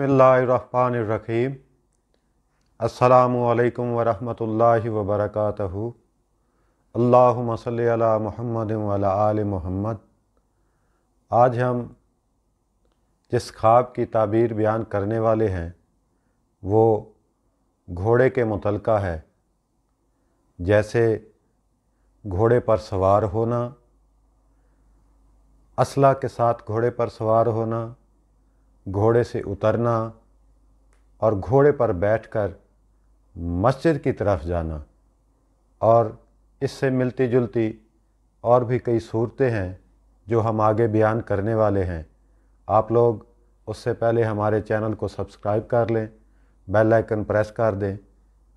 बसमीम अल्लाम वरहमल वबरक मसल सल महमद आल मोहम्मद आज हम जिस ख्वाब की ताबीर बयान करने वाले हैं वो घोड़े के मुतलका है जैसे घोड़े पर सवार होना असला के साथ घोड़े पर सवार होना घोड़े से उतरना और घोड़े पर बैठकर मस्जिद की तरफ जाना और इससे मिलती जुलती और भी कई सूरतें हैं जो हम आगे बयान करने वाले हैं आप लोग उससे पहले हमारे चैनल को सब्सक्राइब कर लें बेल आइकन प्रेस कर दें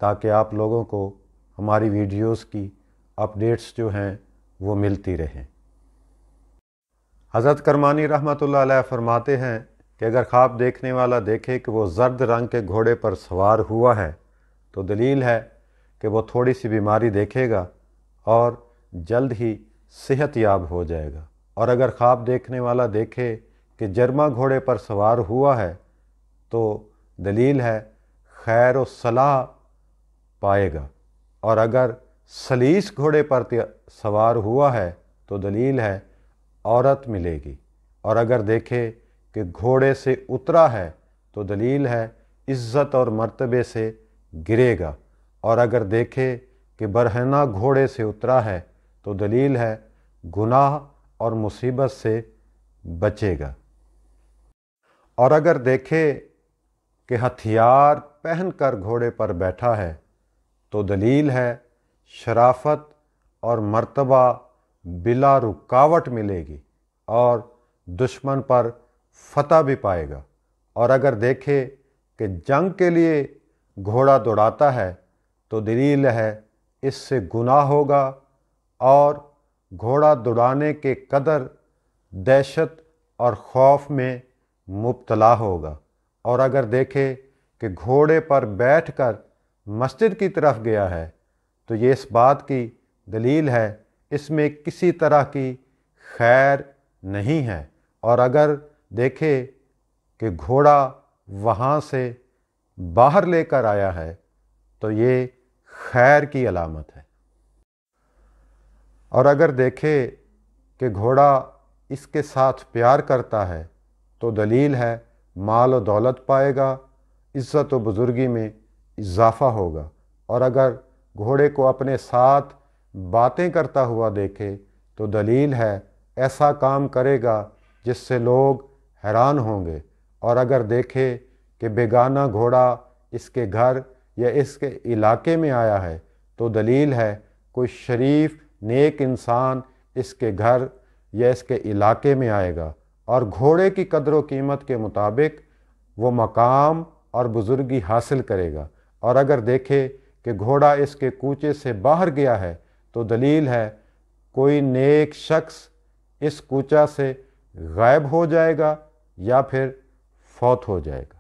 ताकि आप लोगों को हमारी वीडियोस की अपडेट्स जो हैं वो मिलती रहें हज़रत करमानी रहमत अलैह फरमाते हैं कि अगर ख्वाब देखने वाला देखे कि वो जर्द रंग के घोड़े पर सवार हुआ है तो दलील है कि वो थोड़ी सी बीमारी देखेगा और जल्द ही सेहत याब हो जाएगा और अगर ख्वाब देखने वाला देखे कि जर्मा घोड़े पर सवार हुआ है तो दलील है खैर व सलाह पाएगा और अगर सलीस घोड़े पर सवार हुआ है तो दलील है औरत मिलेगी और अगर देखे कि घोड़े से उतरा है तो दलील है इज़्ज़त और मर्तबे से गिरेगा और अगर देखे कि बरहना घोड़े से उतरा है तो दलील है गुनाह और मुसीबत से बचेगा और अगर देखे कि हथियार पहनकर घोड़े पर बैठा है तो दलील है शराफत और मर्तबा बिला रुकावट मिलेगी और दुश्मन पर फतह भी पाएगा और अगर देखे कि जंग के लिए घोड़ा दौड़ाता है तो दलील है इससे गुनाह होगा और घोड़ा दौड़ाने के कदर दहशत और खौफ में मुबतला होगा और अगर देखे कि घोड़े पर बैठकर मस्जिद की तरफ गया है तो ये इस बात की दलील है इसमें किसी तरह की खैर नहीं है और अगर देखे कि घोड़ा वहाँ से बाहर लेकर आया है तो ये खैर की अलामत है और अगर देखे कि घोड़ा इसके साथ प्यार करता है तो दलील है माल और दौलत पाएगा इज़्ज़त व बुज़ुर्गी में इजाफा होगा और अगर घोड़े को अपने साथ बातें करता हुआ देखे तो दलील है ऐसा काम करेगा जिससे लोग हैरान होंगे और अगर देखे कि बेगाना घोड़ा इसके घर या इसके इलाके में आया है तो दलील है कोई शरीफ नेक इंसान इसके घर या इसके इलाके में आएगा और घोड़े की कदर कीमत के मुताबिक वो मकाम और बुज़ुर्गी हासिल करेगा और अगर देखे कि घोड़ा इसके कूचे से बाहर गया है तो दलील है कोई नेक शख्स इस कूचा से गायब हो जाएगा या फिर फौत हो जाएगा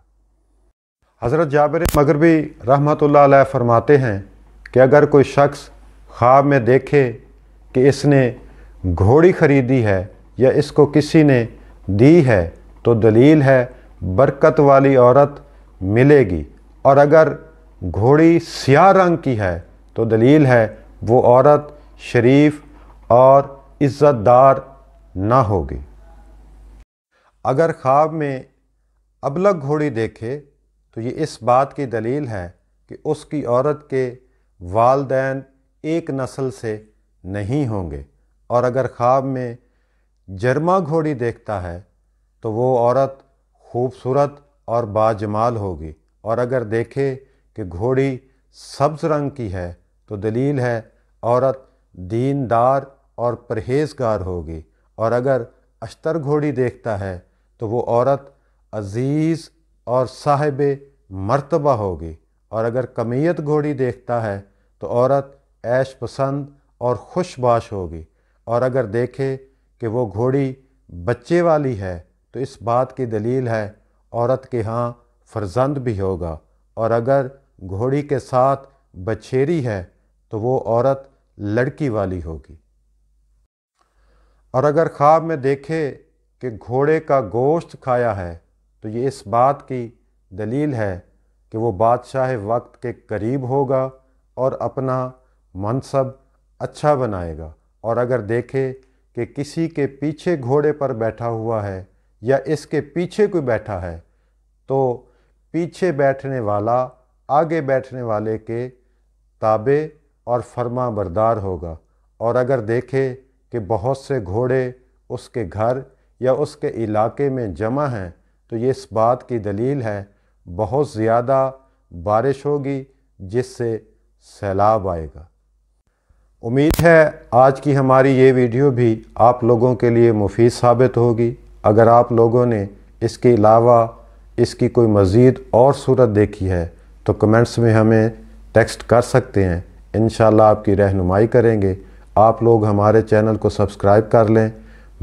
हज़रत जाबिर मगरबी रहमत ला फरमाते हैं कि अगर कोई शख्स ख्वाब में देखे कि इसने घोड़ी ख़रीदी है या इसको किसी ने दी है तो दलील है बरकत वाली औरत मिलेगी और अगर घोड़ी सियाह रंग की है तो दलील है वो औरत शरीफ और इज़्ज़तदार ना होगी अगर ख्वाब में अबलग घोड़ी देखे तो ये इस बात की दलील है कि उसकी औरत के वालदेन एक नस्ल से नहीं होंगे और अगर ख्वाब में जर्मा घोड़ी देखता है तो वो औरत खूबसूरत और बाजमाल होगी और अगर देखे कि घोड़ी सब्ज़ रंग की है तो दलील है औरत दीनदार और परहेजगार होगी और अगर अश्तर घोड़ी देखता है तो वो औरत अज़ीज़ और साहिब मर्तबा होगी और अगर कमीत घोड़ी देखता है तो औरत ऐश पसंद और खुशबाश होगी और अगर देखे कि वो घोड़ी बच्चे वाली है तो इस बात की दलील है औरत के यहाँ फर्जंद भी होगा और अगर घोड़ी के साथ बछेरी है तो वो औरत लड़की वाली होगी और अगर ख्वाब में देखे कि घोड़े का गोश्त खाया है तो ये इस बात की दलील है कि वो बादशाह वक्त के करीब होगा और अपना मनसब अच्छा बनाएगा और अगर देखे कि किसी के पीछे घोड़े पर बैठा हुआ है या इसके पीछे कोई बैठा है तो पीछे बैठने वाला आगे बैठने वाले के ताबे और फरमा बरदार होगा और अगर देखे कि बहुत से घोड़े उसके घर या उसके इलाके में जमा हैं तो ये इस बात की दलील है बहुत ज़्यादा बारिश होगी जिससे सैलाब आएगा उम्मीद है आज की हमारी ये वीडियो भी आप लोगों के लिए मुफीद साबित होगी अगर आप लोगों ने इसके अलावा इसकी कोई मज़ीद और सूरत देखी है तो कमेंट्स में हमें टेक्स्ट कर सकते हैं इन आपकी रहनुमाई करेंगे आप लोग हमारे चैनल को सब्सक्राइब कर लें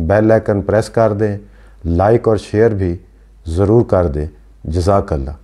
बेल आइकन प्रेस कर दें लाइक और शेयर भी ज़रूर कर दें जजाकल्ला